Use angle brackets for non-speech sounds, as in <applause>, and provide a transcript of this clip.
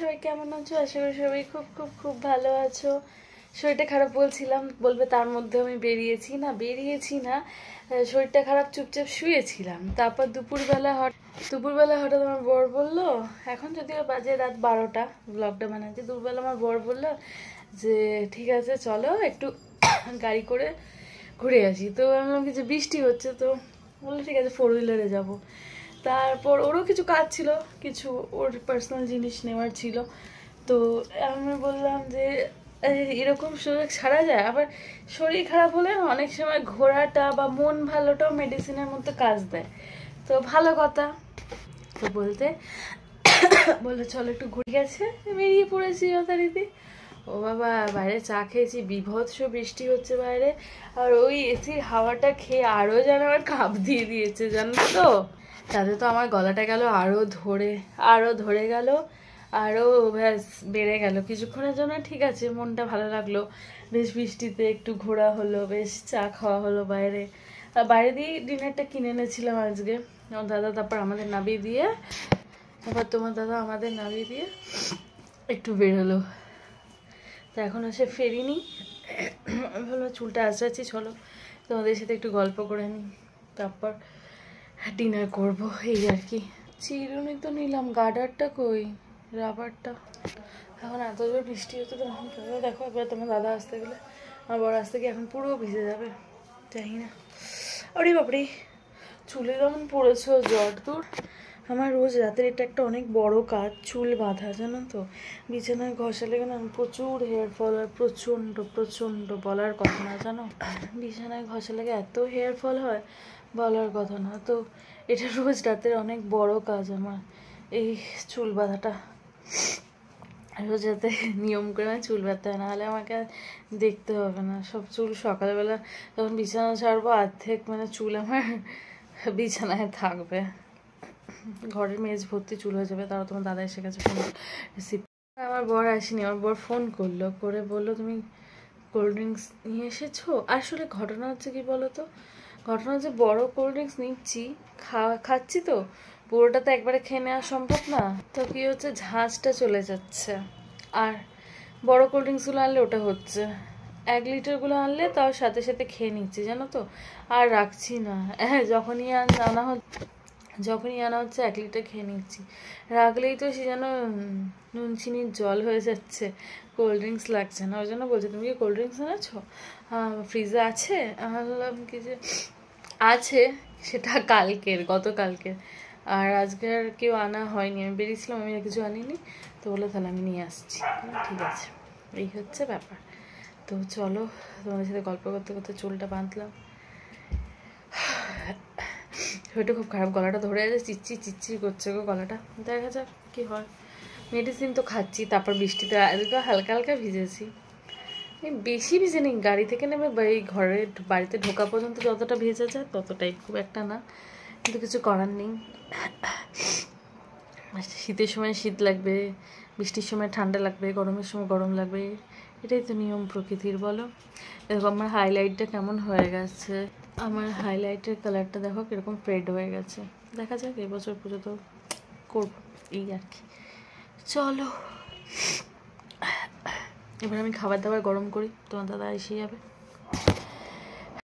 সবাই কেমন আছো আশা করি সবাই খুব খুব খুব ভালো আছো শরীরটা খারাপ বলছিলাম বলবে তার মধ্যে আমি বেরিয়েছি না বেরিয়েছি না শরীরটা খারাপ চুপচাপ শুয়েছিলাম তারপর দুপুরবেলা হঠাৎ দুপুরবেলা হঠাৎ আমার বর বললো এখন যদিও বাজে রাত বারোটা ব্লগটা বানাচ্ছি দুপুরবেলা আমার বর বললো যে ঠিক আছে চলো একটু <coughs> গাড়ি করে ঘুরে আসি তো আমি যে বৃষ্টি হচ্ছে তো বললো ঠিক আছে ফোর হুইলারে যাবো তারপর ওরও কিছু কাজ ছিল কিছু ওর পার্সোনাল জিনিস নেওয়ার ছিল তো আমি বললাম যে এরকম সুযোগ ছাড়া যায় আবার শরীর খারাপ হলে অনেক সময় ঘোরাটা বা মন ভালোটাও মেডিসিনের মধ্যে কাজ দেয় তো ভালো কথা তো বলতে বললো চলো একটু ঘুরে গেছে বেরিয়ে পড়েছি যথারীতি ও বাবা বাইরে চা খেয়েছি বিভৎস বৃষ্টি হচ্ছে বাইরে আর ওই এসির হাওয়াটা খেয়ে আরও যেন আমার কাপ দিয়ে দিয়েছে জানো তো তাতে তো আমার গলাটা গেল আরও ধরে আরও ধরে গেল আরও ব্যাস বেড়ে গেল কিছুক্ষণের জন্য ঠিক আছে মনটা ভালো লাগলো বেশ বৃষ্টিতে একটু ঘোরা হলো বেশ চা খাওয়া হলো বাইরে বাইরে দিয়েই ডিনারটা কিনে এনেছিলাম আজকে আমার দাদা তারপর আমাদের নাবি দিয়ে তারপর তোমার দাদা আমাদের নাবিয়ে দিয়ে একটু বেরোলো তো এখন সে ফেরিনি আমি ভাবলাম চুলটা আচড়াচ্ছি চলো তোমাদের সাথে একটু গল্প করে নিই তারপর ডিনার করব এই আর কি চিরুনি তো নিলাম গার্ডারটা কই রাবারটা এখন এত জোর বৃষ্টি হতো তো দেখো একবার তোমার দাদা আসতে গেলে আমার বড় আসতে গিয়ে এখন পুরো ভিজে যাবে চাই না আরে বাপরে চুলে যেমন পড়েছ জ্বর তোর আমার রোজ রাতের এটা একটা অনেক বড় কাজ চুল বাঁধা জানো তো বিছানায় ঘষালে কেন প্রচুর হেয়ার ফল হয় প্রচণ্ড প্রচণ্ড বলার কথা না জানো বিছানায় ঘষালে এত হেয়ার ফল হয় বলার কথা না তো এটা রোজ রাতের অনেক বড় কাজ আমার এই চুল বাঁধাটা রোজ যাতে নিয়ম করে আমার চুল বাঁধতে হয় নাহলে আমাকে দেখতে হবে না সব চুল সকালবেলা যখন বিছানা ছাড়বো অর্ধেক মানে চুল আমার বিছানায় থাকবে ঘরের মেজ ভর্তি চুল হয়ে যাবে তারা তোমার দাদা এসে গেছে ফোন আমার বর আসেনি আমার বর ফোন করলো করে বললো তুমি কোল্ড ড্রিঙ্কস নিয়ে এসেছো আসলে ঘটনা হচ্ছে কি বলো তো ঘটনা হচ্ছে বড়ো কোল্ড ড্রিঙ্কস নিচ্ছি খাওয়া খাচ্ছি তো পুরোটা তো একবারে খেয়ে নেওয়া সম্ভব না তো কী হচ্ছে ঝাঁজটা চলে যাচ্ছে আর বড় কোল্ড ড্রিঙ্কসগুলো আনলে ওটা হচ্ছে এক লিটারগুলো আনলে তার সাথে সাথে খেয়ে নিচ্ছি জানো তো আর রাখছি না হ্যাঁ <laughs> যখনই আনা হচ্ছে যখনই আনা হচ্ছে এক লিটার খেয়ে নিচ্ছি রাখলেই তো সে যেন নুন চিনির জল হয়ে যাচ্ছে কোল্ড ড্রিঙ্কস লাগছে না ওই জন্য বলছে তুমি কি কোল্ড ড্রিঙ্কস এনেছো ফ্রিজে আছে বললাম কি যে আছে সেটা কালকের গতকালকের আর আজকে আর কেউ আনা হয়নি আমি বেরিয়েছিলাম আমি আর কিছু আনিনি তো বলে তাহলে আমি নিয়ে আসছি ঠিক আছে এই হচ্ছে ব্যাপার তো চলো তোমাদের সাথে গল্প করতে করতে চুলটা বাঁধলাম হয়তো খুব খারাপ গলাটা ধরে আছে চিচ্ছি চিচ্ছি করছে গো গলাটা দেখা যাক কী হয় মেডিসিন তো খাচ্ছি তারপর বৃষ্টিতে হালকা হালকা ভিজেছি বেশি ভিজে নেই গাড়ি থেকে নেমে ঘরে বাড়িতে ঢোকা পর্যন্ত যতটা ভেজা যায় ততটাই খুব একটা না কিন্তু কিছু করার নেই আচ্ছা, শীতের সময় শীত লাগবে বৃষ্টির সময় ঠান্ডা লাগবে গরমের সময় গরম লাগবে এটাই তো নিয়ম প্রকৃতির বলো এরকম আমার হাইলাইটটা কেমন হয়ে গেছে আমার হাইলাইটের কালারটা দেখো কীরকম ফ্রেড হয়ে গেছে দেখা যাক এবছর পুজো তো করব এই আর কি চলো এবার আমি খাবার দাবার গরম করি তোমার দাদা এসে যাবে